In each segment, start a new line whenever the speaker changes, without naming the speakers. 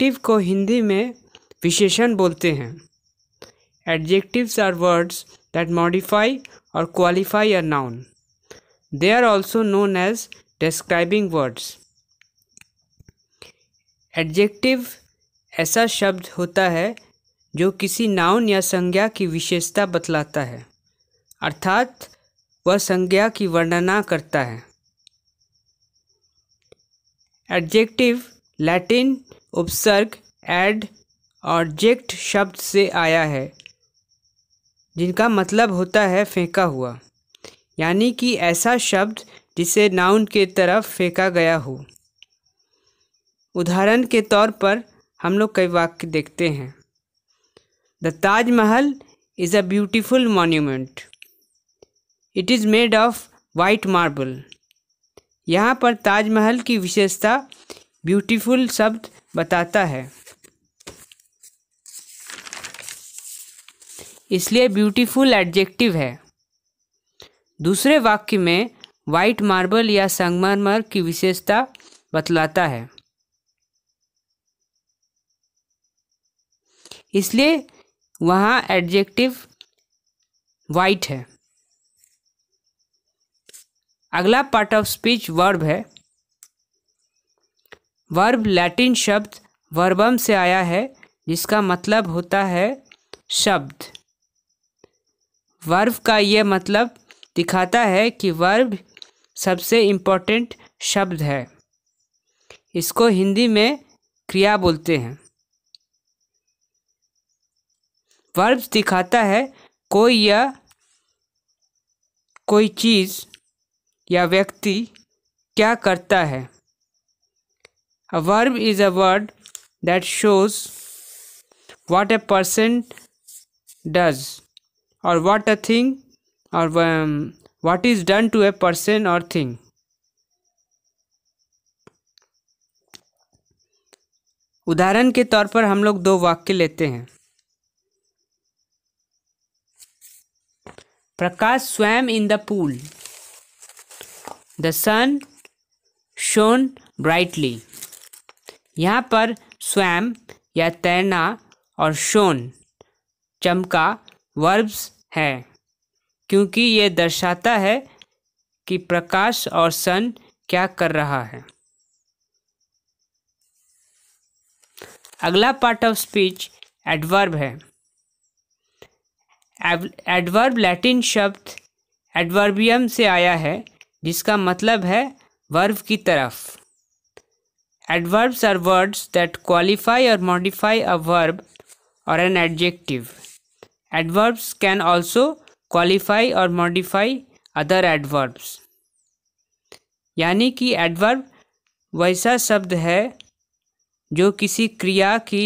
Adjective को हिंदी में विशेषण बोलते हैं adjectives are words that modify और qualify a noun they are also known as describing words adjective ऐसा शब्द होता है जो किसी नाउन या संज्ञा की विशेषता बतलाता है अर्थात वह संज्ञा की वर्णना करता है एडजेक्टिव लैटिन उपसर्ग एड ऑब्जेक्ट शब्द से आया है जिनका मतलब होता है फेंका हुआ यानी कि ऐसा शब्द जिसे नाउन के तरफ फेंका गया हो उदाहरण के तौर पर हम लोग कई वाक्य देखते हैं the Taj Mahal is a beautiful monument it is made of white marble यहाँ पर ताजमहल की विशेषता ब्यूटीफुल शब्द बताता है इसलिए ब्यूटीफुल एडजेक्टिव है दूसरे वाक्य में वाइट मार्बल या संगमरमर की विशेषता बतलाता है इसलिए वहाँ एडजेक्टिव वाइट है अगला पार्ट ऑफ स्पीच वर्ब है वर्ब लैटिन शब्द वर्बम से आया है जिसका मतलब होता है शब्द वर्ब का यह मतलब दिखाता है कि वर्ब सबसे इम्पोर्टेंट शब्द है इसको हिंदी में क्रिया बोलते हैं वर्ब दिखाता है कोई या कोई चीज़ या व्यक्ति क्या करता है A verb is a word that shows what a person does or what a thing or um, what is done to a person or thing. उदाहरण के तौर पर हम लोग दो वाक्य लेते हैं प्रकाश स्वयं in the pool the sun shone brightly यहाँ पर स्वयं या तैरना और शोन चमका वर्ब्स है क्योंकि ये दर्शाता है कि प्रकाश और सन क्या कर रहा है अगला पार्ट ऑफ स्पीच एडवर्ब है एडवर्ब लैटिन शब्द एडवर्बियम से आया है जिसका मतलब है वर्ब की तरफ Adverbs are words that qualify or modify a verb or an adjective. Adverbs can also qualify or modify other adverbs. यानी कि एडवर्ब वैसा शब्द है जो किसी क्रिया की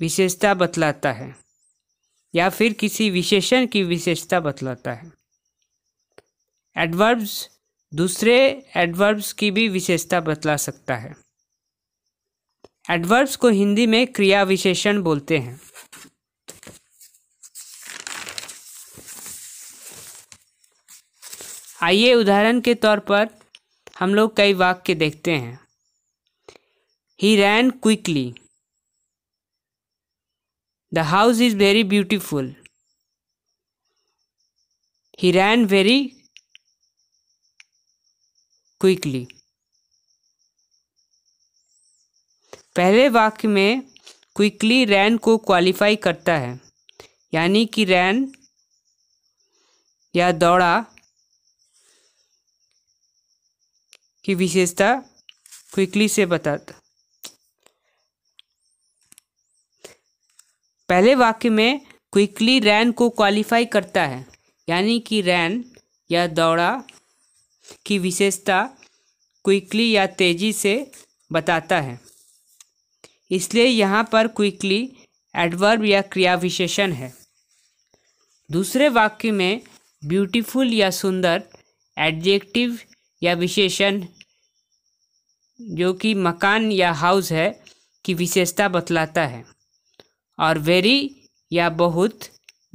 विशेषता बतलाता है या फिर किसी विशेषण की विशेषता बतलाता है एडवर्ब्स दूसरे एडवर्ब्स की भी विशेषता बतला सकता है एडवर्ब्स को हिंदी में क्रिया विशेषण बोलते हैं आइए उदाहरण के तौर पर हम लोग कई वाक्य देखते हैं he ran quickly the house is very beautiful he ran very quickly पहले वाक्य में क्विकली रैन को क्वालिफाई करता है यानी कि रैन या दौड़ा की विशेषता क्विकली से बताता पहले वाक्य में क्विकली रैन को क्वालिफाई करता है यानी कि रैन या दौड़ा की विशेषता क्विकली या तेज़ी से बताता है इसलिए यहाँ पर क्विकली एडवर्ब या क्रिया विशेषण है दूसरे वाक्य में ब्यूटीफुल या सुंदर एडजेक्टिव या विशेषण जो कि मकान या हाउस है की विशेषता बतलाता है और वेरी या बहुत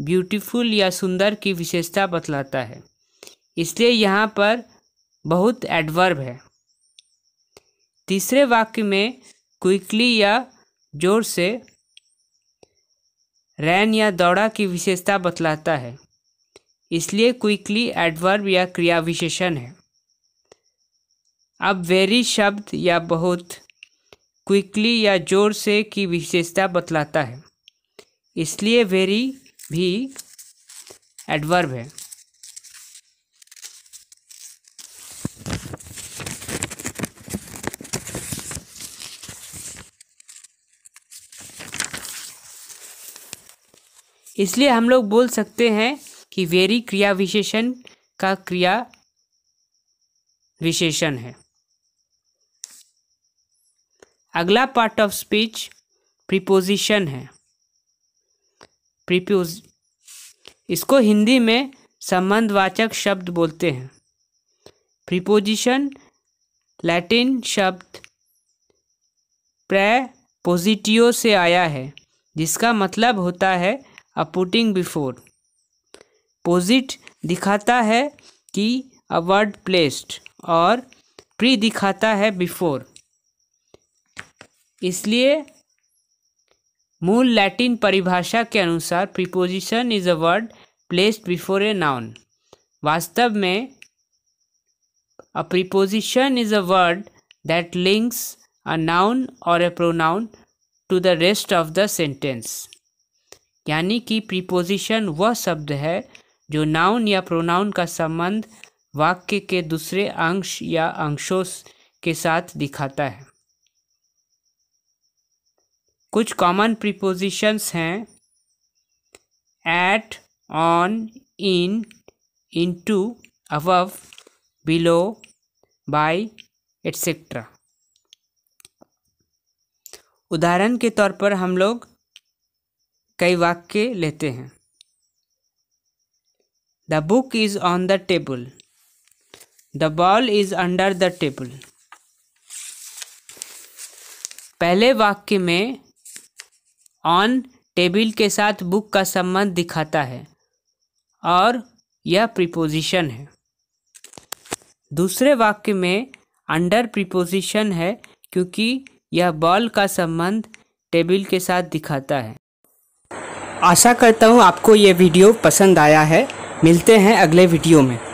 ब्यूटीफुल या सुंदर की विशेषता बतलाता है इसलिए यहाँ पर बहुत एडवर्ब है तीसरे वाक्य में क्विकली या जोर से रैन या दौड़ा की विशेषता बतलाता है इसलिए क्विकली एडवर्ब या क्रिया विशेषण है अब वेरी शब्द या बहुत क्विकली या जोर से की विशेषता बतलाता है इसलिए वेरी भी एडवर्ब है इसलिए हम लोग बोल सकते हैं कि वेरी क्रिया विशेषण का क्रिया विशेषण है अगला पार्ट ऑफ स्पीच प्रीपोजिशन है प्रीपोज इसको हिंदी में संबंधवाचक शब्द बोलते हैं प्रीपोजिशन लैटिन शब्द प्रेपोजिटियो से आया है जिसका मतलब होता है अ पुटिंग बिफोर पोजिट दिखाता है कि अ वर्ड प्लेस्ड और प्री दिखाता है बिफोर इसलिए मूल लैटिन परिभाषा के अनुसार preposition is a word placed before a noun वास्तव में a preposition is a word that links a noun or a pronoun to the rest of the sentence यानी कि प्रीपोजिशन वह शब्द है जो नाउन या प्रोनाउन का संबंध वाक्य के दूसरे अंश या अंशों के साथ दिखाता है कुछ कॉमन प्रीपोजिशंस हैं at on in to above below by etcetera उदाहरण के तौर पर हम लोग कई वाक्य लेते हैं the book is on the table the ball is under the table पहले वाक्य में ऑन टेबल के साथ बुक का संबंध दिखाता है और यह प्रीपोजिशन है दूसरे वाक्य में अंडर प्रीपोजिशन है क्योंकि यह बॉल का संबंध टेबल के साथ दिखाता है आशा करता हूँ आपको ये वीडियो पसंद आया है मिलते हैं अगले वीडियो में